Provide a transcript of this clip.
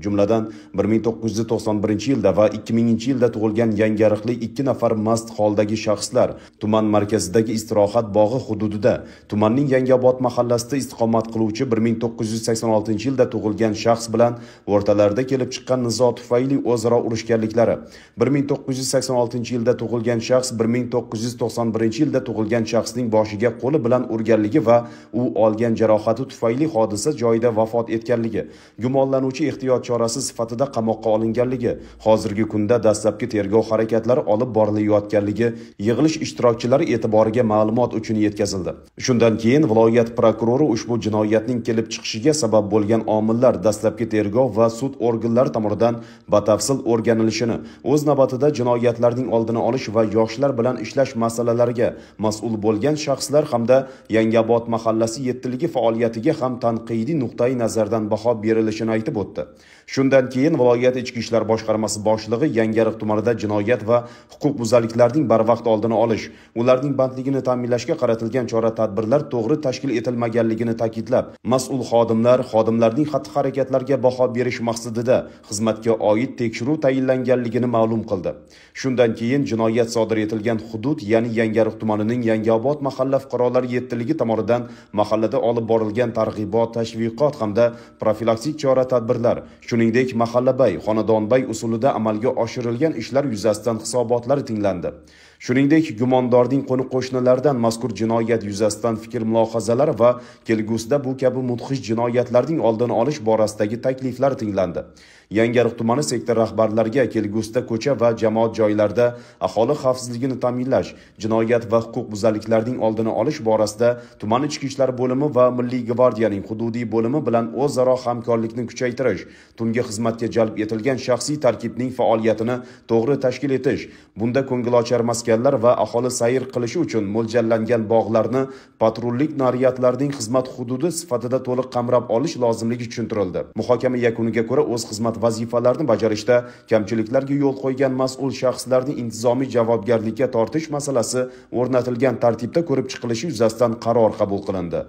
jumladan 1991 yilda va 2000 yilda tug'ilgan yangiariqlik ikki nafar mast holdagi shaxslar tuman markazidagi istirohat bog'i hududida tumanning yangiobod mahallasida istiqomat qiluvchi 1986 yilda tug'ilgan shaxs bilan o'rtalarida kelib chiqqan nizo tufayli o'zaro urushganliklari 1986 yilda tug'ilgan shaxs 1991 yilda tug'ilgan shaxsning boshiga qo'li bilan urganligi va u olgan jarohati tufayli hodisa joyida vafot etganligi gumonlanuvchi ehtiyot chorasi sifatida qamoqqa olinganligi hozirgi kunda dastlabki tergov harakatlari olib borilayotganligi yig'ilish ishtirokchilari e'tiboriga ma'lumot uchun yetkazildi shundan keyin viloyat prokurori ushbu jinoyatning kelib chiqishiga sabab bo'lgan omillar dastlabki tergov va sud organlari tomonidan batafsil o'rganilishini o'z navbatida jinoyatlarning oldini olish va yoshlar bilan ishlash masalalariga mas'ul bo'lgan shaxslar hamda yangiobod mahallasi yettiligi faoliyatiga ham tanqidiy nuqtai nazardan baho berilishini aytib o'tdi shundan keyin viloyat ichki ishlar boshqarmasi boshlig'i yangariq tumanida jinoyat va huquq buzarliklarning barvaqt oldini olish ularning bandligini ta'minlashga qaratilgan chora tadbirlar to'g'ri tashkil etilmaganligini ta'kidlab mas'ul xodimlar xodimlarning xatti harakatlarga baho berish maqsadida xizmatga oid tekshiruv tayinlanganligini ma'lum qildi shundan keyin jinoyat sodir etilgan hudud ya'ni yangariq tumanining yangiobod mahalla fuqarolar yettiligi tomonidan mahallada olib borilgan targ'ibot tashviqot hamda profilaktik chora tadbirlar shuningdek mahallabay xonadonbay usulida amalga oshirilgan ishlar yuzasidan hisobotlar tinglandi shuningdek gumondorning qo'ni qo'shnilaridan mazkur jinoyat yuzasidan fikr mulohazalar va kelgusida bu kabi mudhish jinoyatlarning oldini olish borasidagi takliflar tinglandi yangiariq tumani sektor rahbarlariga kelgusida ko'cha va jamoat joylarida aholi xavfsizligini ta'minlash jinoyat va huquq buzarliklarning oldini olish borasida tuman ichki ishlar bo'limi va milliy gvardiyaning hududiy bo'limi bilan o'zaro hamkorlikni kuchaytirish bunga xizmatga jalb etilgan shaxsiy tarkibning faoliyatini to'g'ri tashkil etish bunda ko'ngilochar maskanlar va aholi sayr qilishi uchun mo'ljallangan bog'larni patrullik naryadlarning xizmat hududi sifatida to'liq qamrab olish lozimligi tushuntirildi muhokama yakuniga ko'ra o'z xizmat vazifalarini bajarishda kamchiliklarga yo'l qo'ygan mas'ul shaxslarni intizomiy javobgarlikka tortish masalasi o'rnatilgan tartibda ko'rib chiqilishi yuzasidan qaror qabul qilindi